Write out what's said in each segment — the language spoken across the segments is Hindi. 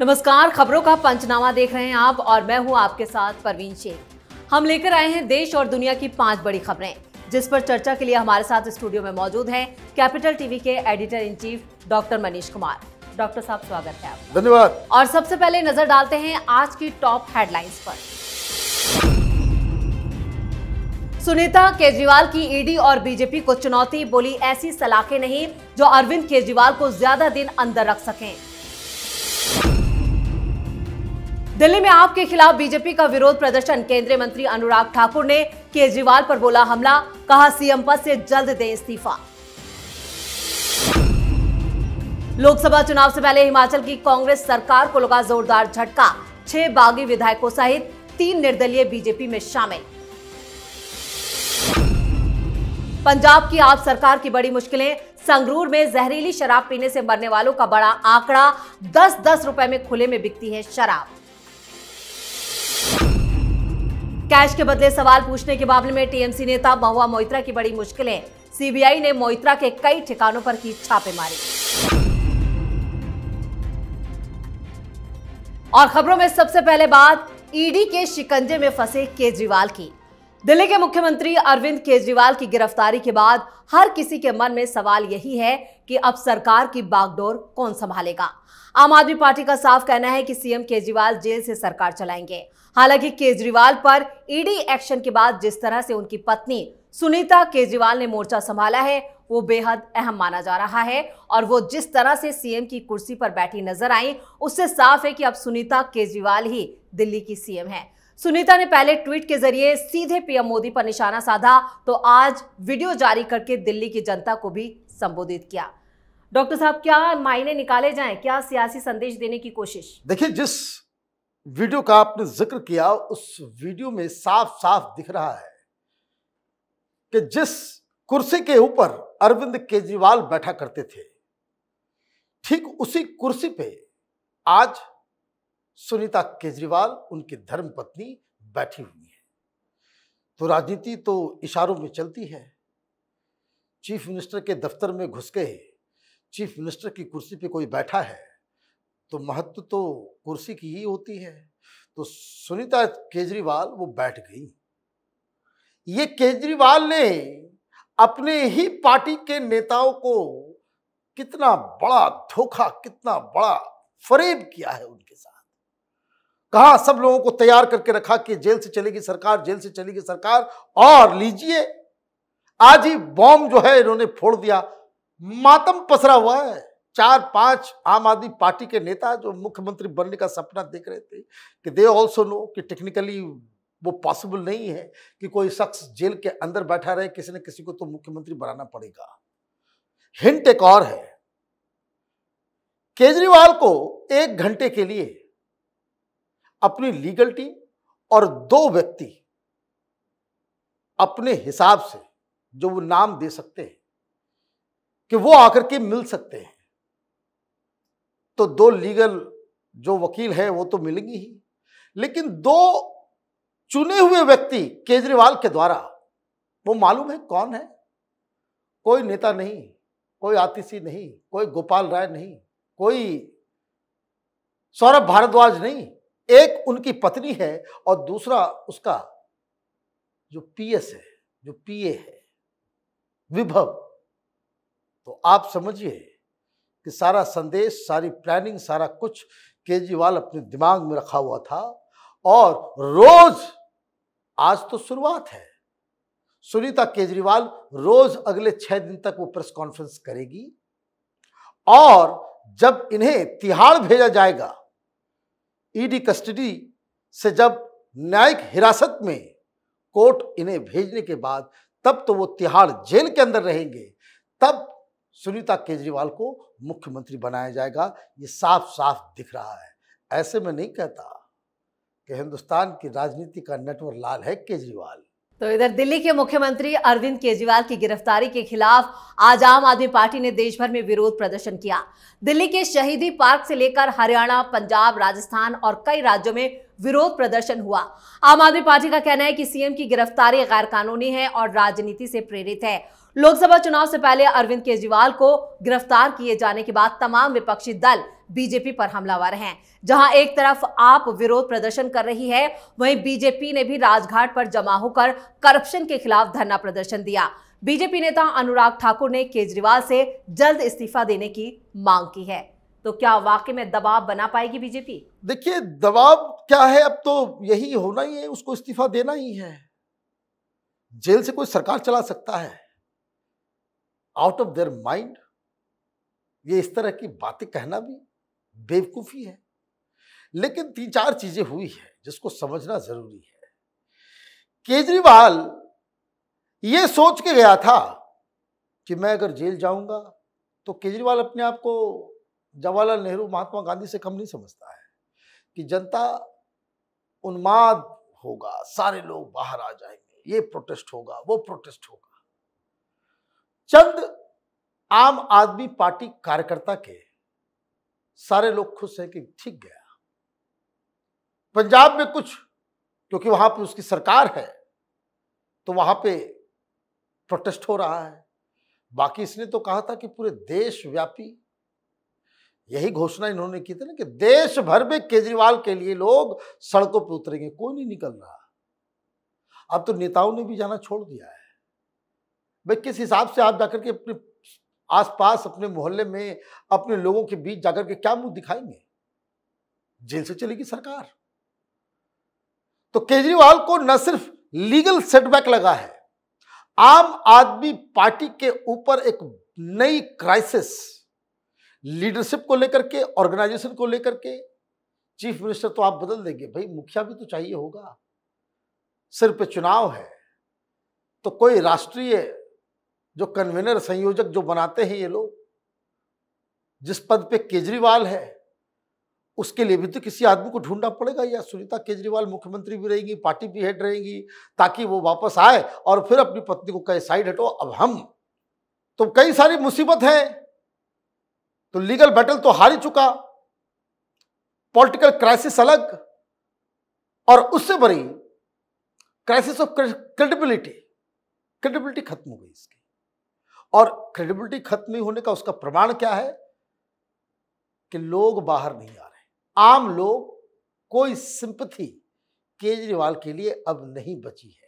नमस्कार खबरों का पंचनामा देख रहे हैं आप और मैं हूं आपके साथ परवीन शेख हम लेकर आए हैं देश और दुनिया की पांच बड़ी खबरें जिस पर चर्चा के लिए हमारे साथ स्टूडियो में मौजूद हैं कैपिटल टीवी के editor in chief doctor Manish Kumar doctor साहब स्वागत है आप धन्यवाद और सबसे पहले नजर डालते हैं आज की टॉप हेडलाइंस पर सुनीता केजरीवाल की ईडी और बीजेपी को चुनौती बोली ऐसी सलाखें नहीं जो अरविंद केजरीवाल को ज्यादा दिन अंदर रख सकें दिल्ली में आपके खिलाफ बीजेपी का विरोध प्रदर्शन केंद्रीय मंत्री अनुराग ठाकुर ने केजरीवाल पर बोला हमला कहा सीएम पद से जल्द दें इस्तीफा लोकसभा चुनाव से पहले हिमाचल की कांग्रेस सरकार को लगा जोरदार झटका छह बागी विधायकों सहित तीन निर्दलीय बीजेपी में शामिल पंजाब की आप सरकार की बड़ी मुश्किलें संगरूर में जहरीली शराब पीने से मरने वालों का बड़ा आंकड़ा दस दस रुपए में खुले में बिकती है शराब कैश के बदले सवाल पूछने के मामले में टीएमसी नेता महुआ मोइत्रा की बड़ी मुश्किलें सीबीआई ने मोइत्रा के कई ठिकानों पर की छापेमारी और खबरों में सबसे पहले बात ईडी के शिकंजे में फंसे केजरीवाल की दिल्ली के मुख्यमंत्री अरविंद केजरीवाल की गिरफ्तारी के बाद हर किसी के मन में सवाल यही है कि अब सरकार की बागडोर कौन संभालेगा आम आदमी पार्टी का साफ कहना है कि सीएम केजरीवाल जेल से सरकार चलाएंगे हालांकि केजरीवाल पर ईडी एक्शन के बाद जिस तरह से उनकी पत्नी सुनीता केजरीवाल ने मोर्चा संभाला है वो बेहद अहम माना जा रहा है और वो जिस तरह से सीएम की कुर्सी पर बैठी नजर आई उससे साफ है कि अब सुनीता केजरीवाल ही दिल्ली की सीएम है सुनीता ने पहले ट्वीट के जरिए सीधे पीएम मोदी पर निशाना साधा तो आज वीडियो जारी करके दिल्ली की जनता को भी संबोधित किया डॉक्टर साहब क्या मायने निकाले जाए क्या सियासी संदेश देने की कोशिश देखिए जिस वीडियो का आपने जिक्र किया उस वीडियो में साफ साफ दिख रहा है कि जिस कुर्सी के ऊपर अरविंद केजरीवाल बैठा करते थे ठीक उसी कुर्सी पे आज सुनीता केजरीवाल उनकी धर्मपत्नी बैठी हुई है तो राजनीति तो इशारों में चलती है चीफ मिनिस्टर के दफ्तर में घुस के चीफ मिनिस्टर की कुर्सी पे कोई बैठा है तो महत्व तो कुर्सी की ही होती है तो सुनीता केजरीवाल वो बैठ गई ये केजरीवाल ने अपने ही पार्टी के नेताओं को कितना बड़ा धोखा कितना बड़ा फरेब किया है उनके साथ कहा सब लोगों को तैयार करके रखा कि जेल से चलेगी सरकार जेल से चलेगी सरकार और लीजिए आज ही बॉम्ब जो है इन्होंने फोड़ दिया मातम पसरा हुआ है चार पांच आम आदमी पार्टी के नेता जो मुख्यमंत्री बनने का सपना देख रहे थे कि दे ऑल्सो नो कि टेक्निकली वो पॉसिबल नहीं है कि कोई शख्स जेल के अंदर बैठा रहे किसी न किसी को तो मुख्यमंत्री बनाना पड़ेगा हिंट एक और है केजरीवाल को एक घंटे के लिए अपनी लीगल टीम और दो व्यक्ति अपने हिसाब से जो वो नाम दे सकते हैं कि वो आकर के मिल सकते हैं तो दो लीगल जो वकील है वो तो मिलेंगी ही लेकिन दो चुने हुए व्यक्ति केजरीवाल के द्वारा वो मालूम है कौन है कोई नेता नहीं कोई आतिशी नहीं कोई गोपाल राय नहीं कोई सौरभ भारद्वाज नहीं एक उनकी पत्नी है और दूसरा उसका जो पीएस है जो पीए है विभव तो आप समझिए कि सारा संदेश सारी प्लानिंग सारा कुछ केजरीवाल अपने दिमाग में रखा हुआ था और रोज आज तो शुरुआत है सुनीता केजरीवाल रोज अगले छह दिन तक वो प्रेस कॉन्फ्रेंस करेगी और जब इन्हें तिहाड़ भेजा जाएगा ईडी e कस्टडी से जब न्यायिक हिरासत में कोर्ट इन्हें भेजने के बाद तब तो वो तिहाड़ जेल के अंदर रहेंगे तब सुनीता केजरीवाल को मुख्यमंत्री बनाया जाएगा ये साफ साफ दिख रहा है ऐसे में नहीं कहता कि हिंदुस्तान की राजनीति का नेटवर्क लाल है केजरीवाल तो इधर दिल्ली के मुख्यमंत्री अरविंद केजरीवाल की गिरफ्तारी के खिलाफ आज आम आदमी पार्टी ने देश भर में विरोध प्रदर्शन किया दिल्ली के शहीदी पार्क से लेकर हरियाणा पंजाब राजस्थान और कई राज्यों में विरोध प्रदर्शन हुआ आम आदमी पार्टी का कहना है कि सीएम की गिरफ्तारी गैरकानूनी है और राजनीति से प्रेरित है लोकसभा चुनाव से पहले अरविंद केजरीवाल को गिरफ्तार किए जाने के बाद तमाम विपक्षी दल बीजेपी पर हमलावर हैं जहां एक तरफ आप विरोध प्रदर्शन कर रही है वहीं बीजेपी ने भी राजघाट पर जमा होकर करप्शन के खिलाफ धरना प्रदर्शन दिया बीजेपी नेता अनुराग ठाकुर ने केजरीवाल से जल्द इस्तीफा देने की मांग की है तो क्या वाकई में दबाव बना पाएगी बीजेपी देखिए दबाव क्या है अब तो यही होना ही है उसको इस्तीफा देना ही है जेल से कोई सरकार चला सकता है आउट ऑफ देयर माइंड ये इस तरह की बातें कहना भी बेवकूफ़ी है लेकिन तीन चार चीज़ें हुई है जिसको समझना ज़रूरी है केजरीवाल ये सोच के गया था कि मैं अगर जेल जाऊंगा तो केजरीवाल अपने आप को जवाहरलाल नेहरू महात्मा गांधी से कम नहीं समझता है कि जनता उन्माद होगा सारे लोग बाहर आ जाएंगे ये प्रोटेस्ट होगा वो प्रोटेस्ट होगा चंद आम आदमी पार्टी कार्यकर्ता के सारे लोग खुश हैं कि ठीक गया पंजाब में कुछ क्योंकि वहां पर उसकी सरकार है तो वहां पे प्रोटेस्ट हो रहा है बाकी इसने तो कहा था कि पूरे देशव्यापी यही घोषणा इन्होंने की थी ना कि देश भर में केजरीवाल के लिए लोग सड़कों पर उतरेंगे कोई नहीं निकल रहा अब तो नेताओं ने भी जाना छोड़ दिया है भाई किस हिसाब से आप जाकर के अपने आसपास अपने मोहल्ले में अपने लोगों के बीच जाकर के क्या मुंह दिखाएंगे जेल से चलेगी सरकार तो केजरीवाल को न सिर्फ लीगल सेटबैक लगा है आम आदमी पार्टी के ऊपर एक नई क्राइसिस लीडरशिप को लेकर के ऑर्गेनाइजेशन को लेकर के चीफ मिनिस्टर तो आप बदल देंगे भाई मुखिया भी तो चाहिए होगा सिर्फ चुनाव है तो कोई राष्ट्रीय जो कन्वेनर संयोजक जो बनाते हैं ये लोग जिस पद पे केजरीवाल है उसके लिए भी तो किसी आदमी को ढूंढना पड़ेगा या सुनीता केजरीवाल मुख्यमंत्री भी रहेंगी पार्टी भी हेड रहेंगी ताकि वो वापस आए और फिर अपनी पत्नी को कहे साइड हटो अब हम तो कई सारी मुसीबत है तो लीगल बैटल तो हार ही चुका पॉलिटिकल क्राइसिस अलग और उससे बड़ी क्राइसिस ऑफ क्रेडिबिलिटी क्रेडिबिलिटी खत्म हो गई इसकी और क्रेडिबिलिटी खत्म नहीं होने का उसका प्रमाण क्या है कि लोग बाहर नहीं आ रहे आम लोग कोई सिंपथी केजरीवाल के लिए अब नहीं बची है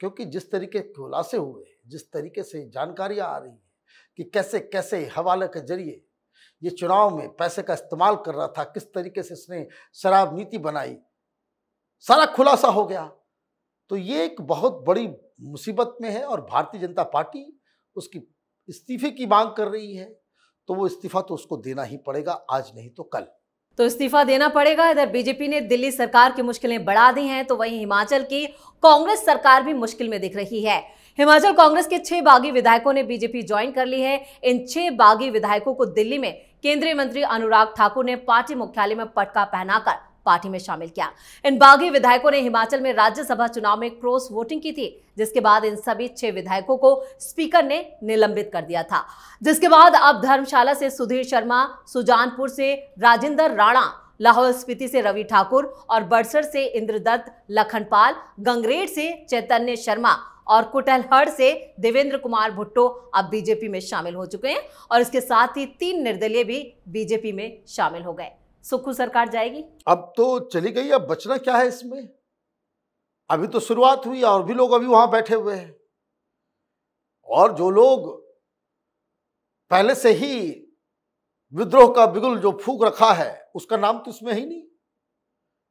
क्योंकि जिस तरीके खुलासे हुए हैं जिस तरीके से जानकारियां आ रही हैं कि कैसे कैसे हवाले के जरिए ये चुनाव में पैसे का इस्तेमाल कर रहा था किस तरीके से इसने शराब नीति बनाई सारा खुलासा हो गया तो ये एक बहुत बड़ी मुसीबत में है और भारतीय जनता पार्टी उसकी इस्तीफे की मांग कर रही है तो वो इस्तीफा तो उसको देना ही पड़ेगा आज नहीं तो कल तो इस्तीफा देना पड़ेगा इधर बीजेपी ने दिल्ली सरकार की मुश्किलें बढ़ा दी हैं तो वहीं हिमाचल की कांग्रेस सरकार भी मुश्किल में दिख रही है हिमाचल कांग्रेस के छह बागी विधायकों ने बीजेपी ज्वाइन कर ली है इन छह बागी विधायकों को दिल्ली में केंद्रीय मंत्री अनुराग ठाकुर ने पार्टी मुख्यालय में पटका पहनाकर पार्टी में शामिल किया इन बागी विधायकों ने हिमाचल में राज्यसभा चुनाव में क्रॉस वोटिंग की थी जिसके बाद इन सभी छह विधायकों को स्पीकर ने निलंबित कर दिया था जिसके बाद अब धर्मशाला से सुधीर शर्मा सुजानपुर से राजेंद्र राणा लाहौल स्पीति से रवि ठाकुर और बड़सर से इंद्रदत्त लखनपाल गंगरेट से चैतन्य शर्मा और कुटलहड़ से देवेंद्र कुमार भुट्टो अब बीजेपी में शामिल हो चुके हैं और इसके साथ ही तीन निर्दलीय भी बीजेपी में शामिल हो गए सुक्खू सरकार जाएगी अब तो चली गई अब बचना क्या है इसमें अभी तो शुरुआत हुई और भी लोग अभी वहां बैठे हुए हैं और जो लोग पहले से ही विद्रोह का बिगुल जो फूक रखा है उसका नाम तो इसमें ही नहीं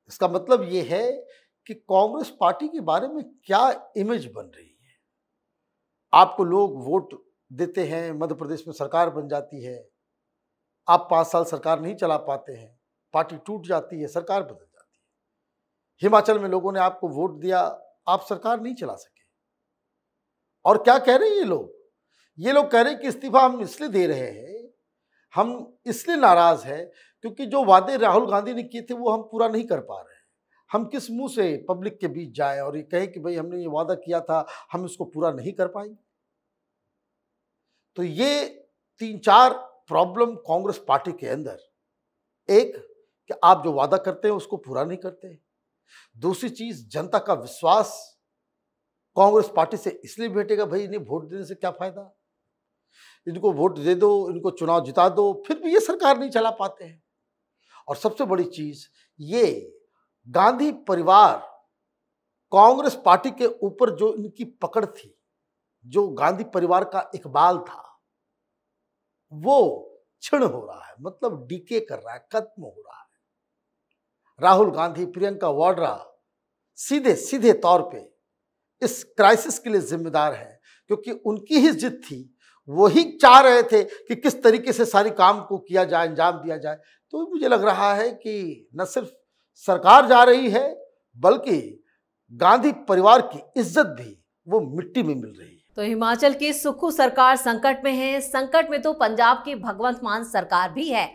इसका मतलब ये है कि कांग्रेस पार्टी के बारे में क्या इमेज बन रही है आपको लोग वोट देते हैं मध्य प्रदेश में सरकार बन जाती है आप पाँच साल सरकार नहीं चला पाते हैं पार्टी टूट जाती है सरकार बदल जाती है हिमाचल में लोगों ने आपको वोट दिया आप सरकार नहीं चला सके और क्या कह रहे हैं ये लोग ये लोग कह रहे हैं कि इस्तीफा हम इसलिए दे रहे हैं हम इसलिए नाराज़ हैं क्योंकि जो वादे राहुल गांधी ने किए थे वो हम पूरा नहीं कर पा रहे हैं हम किस मुंह से पब्लिक के बीच जाए और ये कहें कि भाई हमने ये वादा किया था हम इसको पूरा नहीं कर पाएंगे तो ये तीन चार प्रॉब्लम कांग्रेस पार्टी के अंदर एक कि आप जो वादा करते हैं उसको पूरा नहीं करते दूसरी चीज जनता का विश्वास कांग्रेस पार्टी से इसलिए बैठेगा भाई इन्हें वोट देने से क्या फायदा इनको वोट दे दो इनको चुनाव जिता दो फिर भी ये सरकार नहीं चला पाते हैं और सबसे बड़ी चीज ये गांधी परिवार कांग्रेस पार्टी के ऊपर जो इनकी पकड़ थी जो गांधी परिवार का इकबाल था वो क्षण हो रहा है मतलब डीके कर रहा है खत्म हो रहा है राहुल गांधी प्रियंका वाड्रा सीधे सीधे तौर पे इस क्राइसिस के लिए जिम्मेदार हैं क्योंकि उनकी ही जिद थी वही चाह रहे थे कि किस तरीके से सारे काम को किया जाए अंजाम दिया जाए तो मुझे लग रहा है कि न सिर्फ सरकार जा रही है बल्कि गांधी परिवार की इज्जत भी वो मिट्टी में मिल रही है तो हिमाचल की सुक्खू सरकार संकट में है संकट में तो पंजाब की भगवंत मान सरकार भी है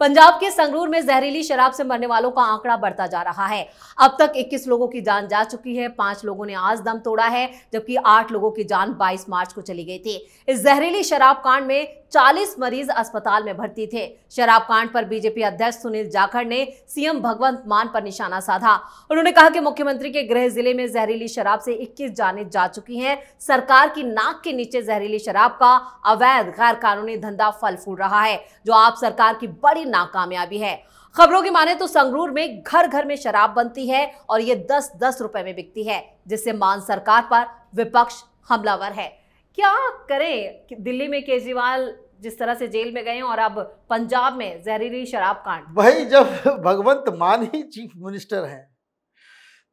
पंजाब के संगरूर में जहरीली शराब से मरने वालों का आंकड़ा बढ़ता जा रहा है अब तक 21 लोगों की जान जा चुकी है पांच लोगों ने आज दम तोड़ा है जबकि आठ लोगों की जान 22 मार्च को चली गई थी इस जहरीली शराब कांड में 40 मरीज अस्पताल में भर्ती थे शराब कांड पर बीजेपी अध्यक्ष सुनील जाखड़ ने सीएम भगवंत मान पर निशाना साधा उन्होंने कहा कि मुख्यमंत्री के गृह जिले में जहरीली शराब से 21 जाने जा चुकी हैं सरकार की नाक के नीचे जहरीली शराब का अवैध गैर कानूनी धंधा फल फूल रहा है जो आप सरकार की बड़ी नाकामयाबी है खबरों की माने तो संगरूर में घर घर में शराब बनती है और ये दस दस रुपए में बिकती है जिससे मान सरकार पर विपक्ष हमलावर है क्या करें दिल्ली में केजरीवाल जिस तरह से जेल में गए और अब पंजाब में जहरीली शराब कांड भाई जब भगवंत मान ही चीफ मिनिस्टर हैं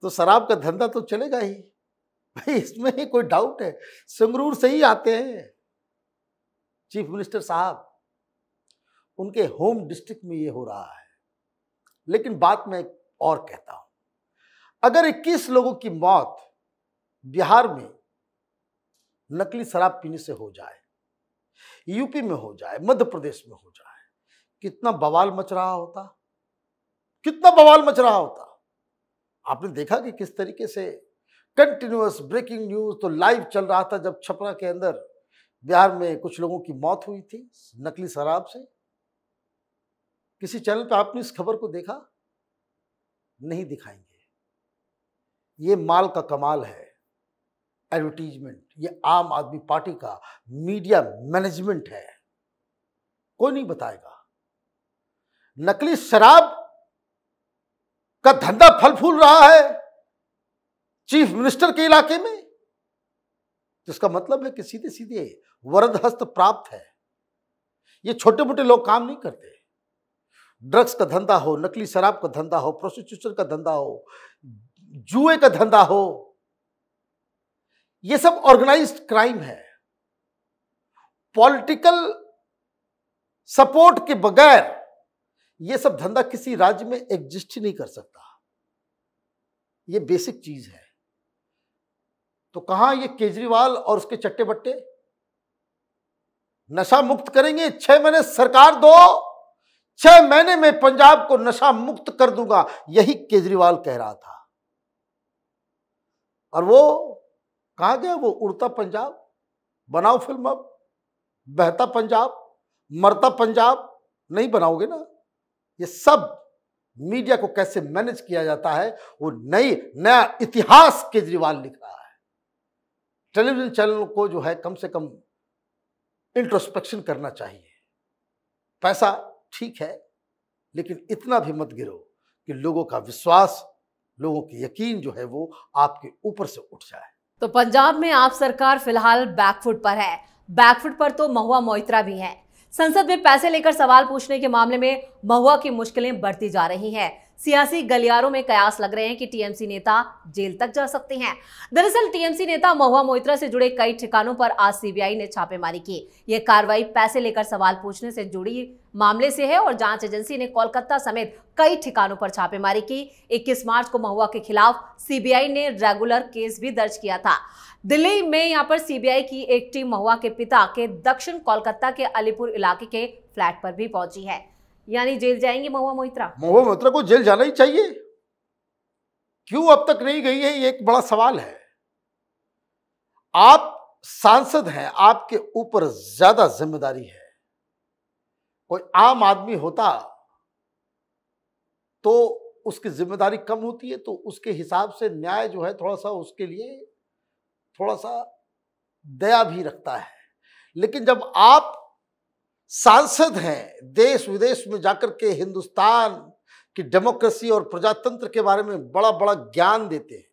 तो शराब का धंधा तो चलेगा ही भाई इसमें ही कोई डाउट है संगरूर से ही आते हैं चीफ मिनिस्टर साहब उनके होम डिस्ट्रिक्ट में ये हो रहा है लेकिन बात मैं और कहता हूं अगर 21 लोगों की मौत बिहार में नकली शराब पीने से हो जाए यूपी में हो जाए मध्य प्रदेश में हो जाए कितना बवाल मच रहा होता कितना बवाल मच रहा होता आपने देखा कि किस तरीके से कंटिन्यूस ब्रेकिंग न्यूज तो लाइव चल रहा था जब छपरा के अंदर बिहार में कुछ लोगों की मौत हुई थी नकली शराब से किसी चैनल पर आपने इस खबर को देखा नहीं दिखाएंगे ये माल का कमाल है एडवर्टीजमेंट ये आम आदमी पार्टी का मीडिया मैनेजमेंट है कोई नहीं बताएगा नकली शराब का धंधा फल फूल रहा है चीफ मिनिस्टर के इलाके में जिसका मतलब है कि सीधे सीधे वरद हस्त प्राप्त है ये छोटे मोटे लोग काम नहीं करते ड्रग्स का धंधा हो नकली शराब का धंधा हो प्रोस्टिट्यूशन का धंधा हो जुए का धंधा हो ये सब ऑर्गेनाइज्ड क्राइम है पॉलिटिकल सपोर्ट के बगैर ये सब धंधा किसी राज्य में एग्जिस्ट ही नहीं कर सकता ये बेसिक चीज है तो कहा ये केजरीवाल और उसके चट्टे बट्टे नशा मुक्त करेंगे छह महीने सरकार दो छह महीने में पंजाब को नशा मुक्त कर दूंगा यही केजरीवाल कह रहा था और वो कहाँ गया वो उड़ता पंजाब बनाओ फिल्म अब बहता पंजाब मरता पंजाब नहीं बनाओगे ना ये सब मीडिया को कैसे मैनेज किया जाता है वो नई नया इतिहास केजरीवाल लिख रहा है टेलीविजन चैनल को जो है कम से कम इंट्रोस्पेक्शन करना चाहिए पैसा ठीक है लेकिन इतना भी मत गिरो कि लोगों का विश्वास लोगों की यकीन जो है वो आपके ऊपर से उठ जाए तो पंजाब में आप सरकार फिलहाल बैकफुट पर है बैकफुट पर तो महुआ मोइत्रा भी है संसद में पैसे लेकर सवाल पूछने के मामले में महुआ की मुश्किलें बढ़ती जा रही हैं सियासी गलियारों में कयास लग रहे हैं कि टीएमसी नेता जेल तक जा सकते हैं दरअसल टीएमसी नेता महुआ मोहित्रा से जुड़े कई ठिकानों पर आज सीबीआई ने छापेमारी की यह कार्रवाई पैसे लेकर सवाल पूछने से जुड़ी मामले से है और जांच एजेंसी ने कोलकाता समेत कई ठिकानों पर छापेमारी की 21 मार्च को महुआ के खिलाफ सीबीआई ने रेगुलर केस भी दर्ज किया था दिल्ली में यहां पर सीबीआई की एक टीम महुआ के पिता के दक्षिण कोलकाता के अलीपुर इलाके के फ्लैट पर भी पहुंची है यानी जेल जाएंगे महुआ मोहित्रा महुआ मोहित्रा को जेल जाना ही चाहिए क्यों अब तक नहीं गई है ये एक बड़ा सवाल है आप सांसद हैं आपके ऊपर ज्यादा जिम्मेदारी है कोई आम आदमी होता तो उसकी जिम्मेदारी कम होती है तो उसके हिसाब से न्याय जो है थोड़ा सा उसके लिए थोड़ा सा दया भी रखता है लेकिन जब आप सांसद हैं देश विदेश में जाकर के हिंदुस्तान की डेमोक्रेसी और प्रजातंत्र के बारे में बड़ा बड़ा ज्ञान देते हैं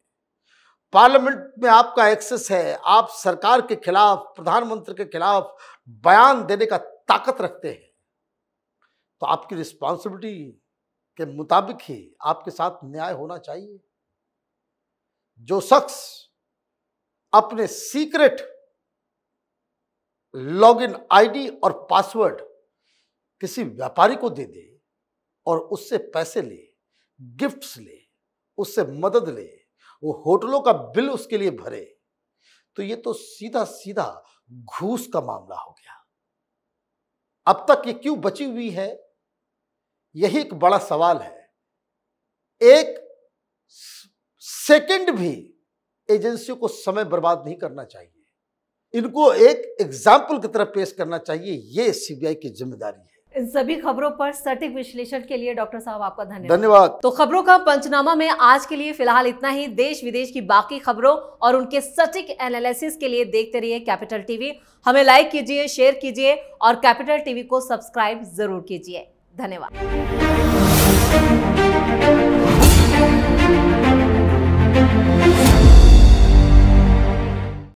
पार्लियामेंट में आपका एक्सेस है आप सरकार के खिलाफ प्रधानमंत्री के खिलाफ बयान देने का ताकत रखते हैं तो आपकी रिस्पॉन्सिबिलिटी के मुताबिक ही आपके साथ न्याय होना चाहिए जो शख्स अपने सीक्रेट लॉगिन आईडी और पासवर्ड किसी व्यापारी को दे दे और उससे पैसे ले गिफ्ट्स ले उससे मदद ले वो होटलों का बिल उसके लिए भरे तो ये तो सीधा सीधा घूस का मामला हो गया अब तक ये क्यों बची हुई है यही एक बड़ा सवाल है एक सेकंड भी एजेंसियों को समय बर्बाद नहीं करना चाहिए इनको एक एग्जाम्पल की तरह पेश करना चाहिए ये सीबीआई की जिम्मेदारी है इन सभी खबरों पर सटीक विश्लेषण के लिए डॉक्टर साहब आपका धन्यवाद धन्यवाद तो खबरों का पंचनामा में आज के लिए फिलहाल इतना ही देश विदेश की बाकी खबरों और उनके सटीक एनालिसिस के लिए देखते रहिए कैपिटल टीवी हमें लाइक कीजिए शेयर कीजिए और कैपिटल टीवी को सब्सक्राइब जरूर कीजिए धन्यवाद